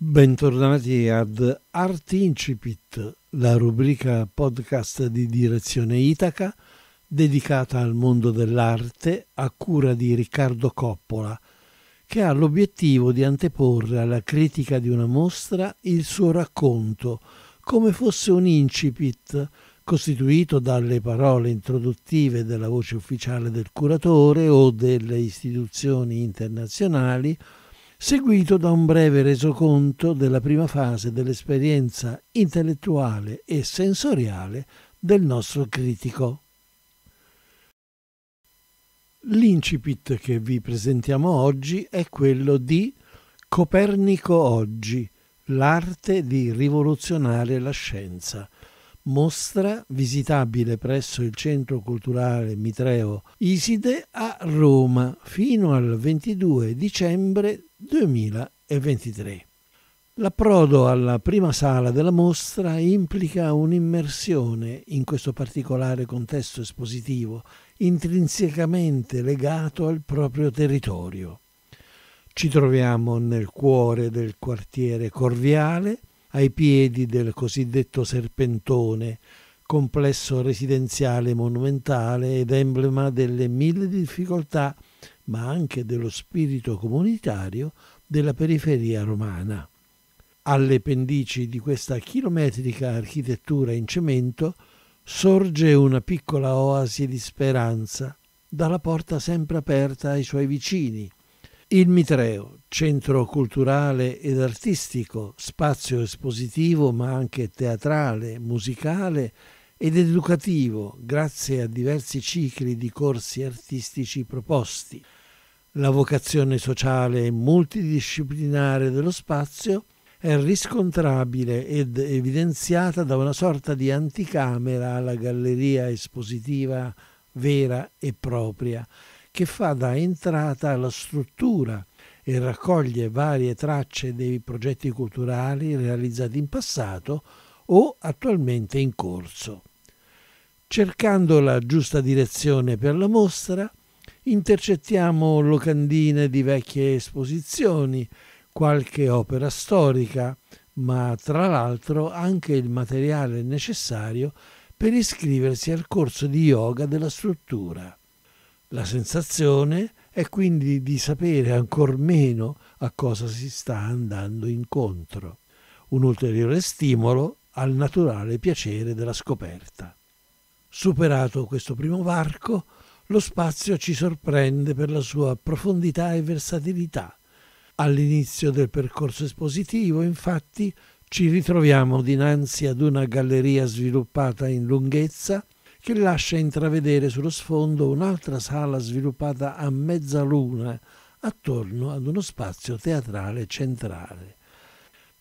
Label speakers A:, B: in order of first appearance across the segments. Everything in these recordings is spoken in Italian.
A: Bentornati ad Art Incipit, la rubrica podcast di Direzione Itaca dedicata al mondo dell'arte a cura di Riccardo Coppola, che ha l'obiettivo di anteporre alla critica di una mostra il suo racconto, come fosse un incipit costituito dalle parole introduttive della voce ufficiale del curatore o delle istituzioni internazionali seguito da un breve resoconto della prima fase dell'esperienza intellettuale e sensoriale del nostro critico. L'incipit che vi presentiamo oggi è quello di Copernico oggi, l'arte di rivoluzionare la scienza, mostra visitabile presso il Centro Culturale Mitreo Iside a Roma fino al 22 dicembre 2023. L'approdo alla prima sala della mostra implica un'immersione in questo particolare contesto espositivo, intrinsecamente legato al proprio territorio. Ci troviamo nel cuore del quartiere Corviale, ai piedi del cosiddetto serpentone, complesso residenziale monumentale ed emblema delle mille difficoltà, ma anche dello spirito comunitario della periferia romana. Alle pendici di questa chilometrica architettura in cemento sorge una piccola oasi di speranza, dalla porta sempre aperta ai suoi vicini, il Mitreo, centro culturale ed artistico, spazio espositivo ma anche teatrale, musicale ed educativo, grazie a diversi cicli di corsi artistici proposti. La vocazione sociale e multidisciplinare dello spazio è riscontrabile ed evidenziata da una sorta di anticamera alla galleria espositiva vera e propria che fa da entrata alla struttura e raccoglie varie tracce dei progetti culturali realizzati in passato o attualmente in corso. Cercando la giusta direzione per la mostra, intercettiamo locandine di vecchie esposizioni, qualche opera storica, ma tra l'altro anche il materiale necessario per iscriversi al corso di yoga della struttura. La sensazione è quindi di sapere ancor meno a cosa si sta andando incontro, un ulteriore stimolo al naturale piacere della scoperta. Superato questo primo varco, lo spazio ci sorprende per la sua profondità e versatilità. All'inizio del percorso espositivo, infatti, ci ritroviamo dinanzi ad una galleria sviluppata in lunghezza che lascia intravedere sullo sfondo un'altra sala sviluppata a mezzaluna attorno ad uno spazio teatrale centrale.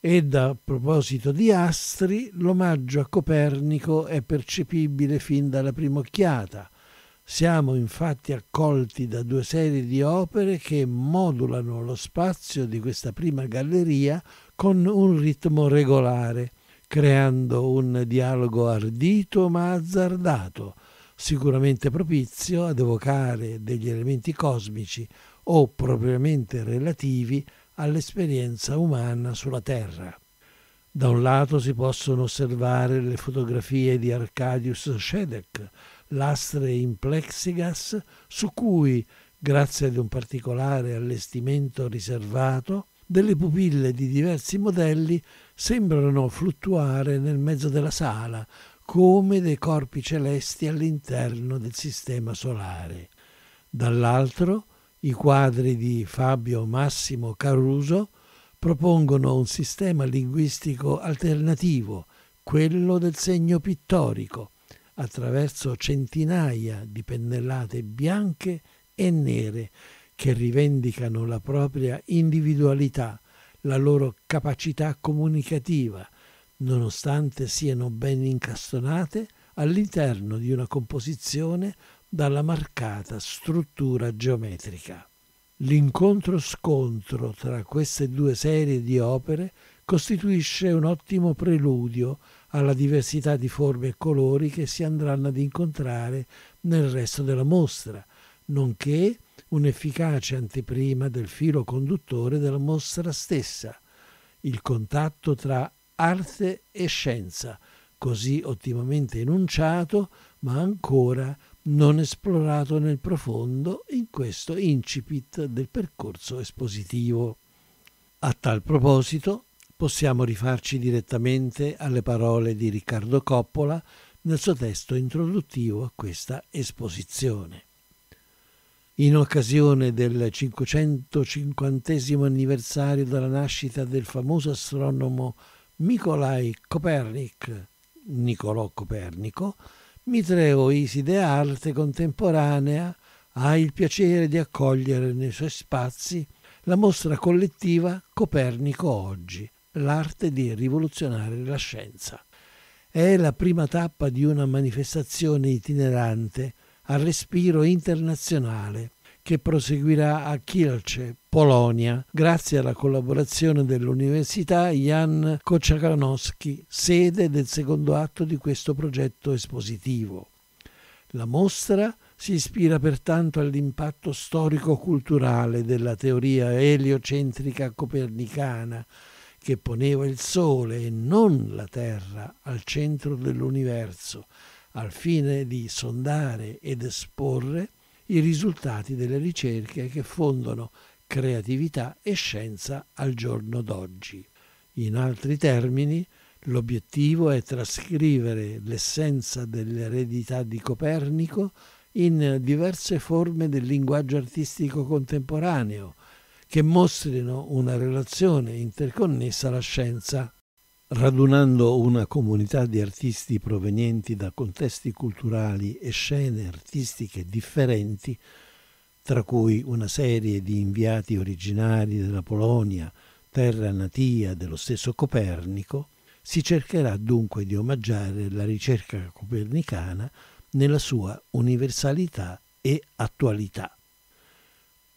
A: E a proposito di astri, l'omaggio a Copernico è percepibile fin dalla prima occhiata. Siamo infatti accolti da due serie di opere che modulano lo spazio di questa prima galleria con un ritmo regolare, creando un dialogo ardito ma azzardato, sicuramente propizio ad evocare degli elementi cosmici o propriamente relativi all'esperienza umana sulla Terra. Da un lato si possono osservare le fotografie di Arcadius Shedek, lastre in plexigas su cui, grazie ad un particolare allestimento riservato, delle pupille di diversi modelli sembrano fluttuare nel mezzo della sala, come dei corpi celesti all'interno del sistema solare. Dall'altro, i quadri di Fabio Massimo Caruso propongono un sistema linguistico alternativo, quello del segno pittorico, attraverso centinaia di pennellate bianche e nere che rivendicano la propria individualità, la loro capacità comunicativa, nonostante siano ben incastonate all'interno di una composizione dalla marcata struttura geometrica. L'incontro-scontro tra queste due serie di opere costituisce un ottimo preludio alla diversità di forme e colori che si andranno ad incontrare nel resto della mostra – nonché un'efficace anteprima del filo conduttore della mostra stessa, il contatto tra arte e scienza, così ottimamente enunciato, ma ancora non esplorato nel profondo in questo incipit del percorso espositivo. A tal proposito, possiamo rifarci direttamente alle parole di Riccardo Coppola nel suo testo introduttivo a questa esposizione in occasione del 550 anniversario della nascita del famoso astronomo Nicolai Copernic, Niccolò Copernico, Mitreo Iside Arte Contemporanea ha il piacere di accogliere nei suoi spazi la mostra collettiva Copernico Oggi, l'arte di rivoluzionare la scienza. È la prima tappa di una manifestazione itinerante al respiro internazionale che proseguirà a Kielce, Polonia, grazie alla collaborazione dell'Università Jan Kociakanowski, sede del secondo atto di questo progetto espositivo. La mostra si ispira pertanto all'impatto storico-culturale della teoria eliocentrica copernicana, che poneva il Sole e non la Terra al centro dell'universo, al fine di sondare ed esporre i risultati delle ricerche che fondono creatività e scienza al giorno d'oggi. In altri termini, l'obiettivo è trascrivere l'essenza dell'eredità di Copernico in diverse forme del linguaggio artistico contemporaneo, che mostrino una relazione interconnessa alla scienza radunando una comunità di artisti provenienti da contesti culturali e scene artistiche differenti, tra cui una serie di inviati originari della Polonia, terra natia dello stesso Copernico, si cercherà dunque di omaggiare la ricerca copernicana nella sua universalità e attualità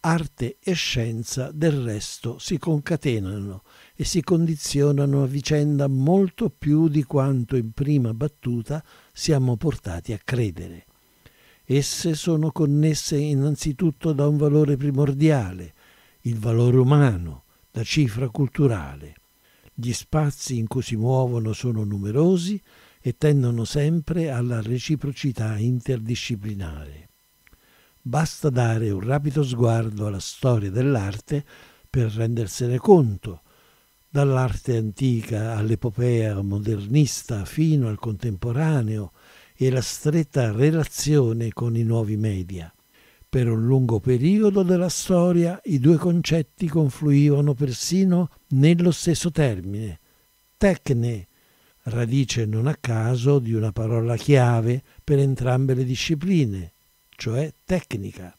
A: arte e scienza del resto si concatenano e si condizionano a vicenda molto più di quanto in prima battuta siamo portati a credere. Esse sono connesse innanzitutto da un valore primordiale, il valore umano, da cifra culturale. Gli spazi in cui si muovono sono numerosi e tendono sempre alla reciprocità interdisciplinare. Basta dare un rapido sguardo alla storia dell'arte per rendersene conto, dall'arte antica all'epopea modernista fino al contemporaneo e la stretta relazione con i nuovi media. Per un lungo periodo della storia i due concetti confluivano persino nello stesso termine, tecne, radice non a caso di una parola chiave per entrambe le discipline, cioè tecnica,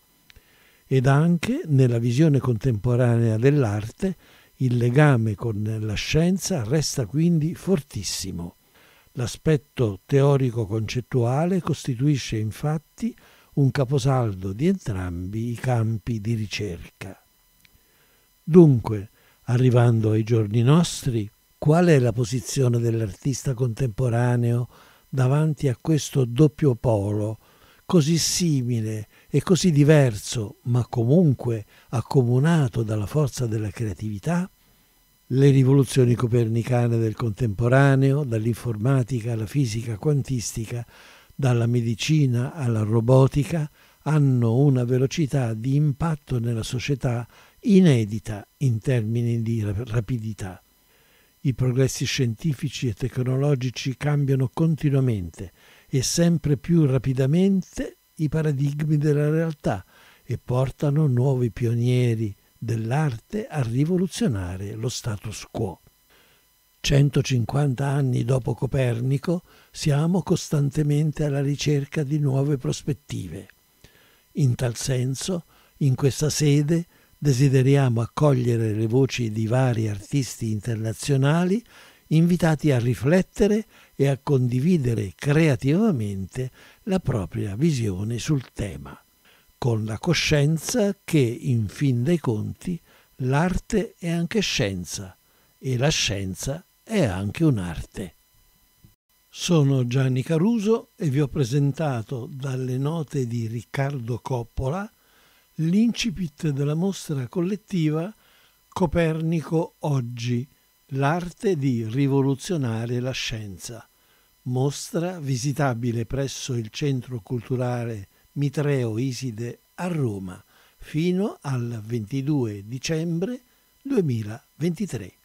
A: ed anche nella visione contemporanea dell'arte il legame con la scienza resta quindi fortissimo. L'aspetto teorico-concettuale costituisce infatti un caposaldo di entrambi i campi di ricerca. Dunque, arrivando ai giorni nostri, qual è la posizione dell'artista contemporaneo davanti a questo doppio polo così simile e così diverso, ma comunque accomunato dalla forza della creatività, le rivoluzioni copernicane del contemporaneo, dall'informatica alla fisica quantistica, dalla medicina alla robotica, hanno una velocità di impatto nella società inedita in termini di rapidità. I progressi scientifici e tecnologici cambiano continuamente e sempre più rapidamente i paradigmi della realtà e portano nuovi pionieri dell'arte a rivoluzionare lo status quo. 150 anni dopo Copernico siamo costantemente alla ricerca di nuove prospettive. In tal senso, in questa sede desideriamo accogliere le voci di vari artisti internazionali invitati a riflettere e a condividere creativamente la propria visione sul tema, con la coscienza che, in fin dei conti, l'arte è anche scienza e la scienza è anche un'arte. Sono Gianni Caruso e vi ho presentato dalle note di Riccardo Coppola l'incipit della mostra collettiva Copernico Oggi L'arte di rivoluzionare la scienza. Mostra visitabile presso il Centro Culturale Mitreo Iside a Roma fino al 22 dicembre 2023.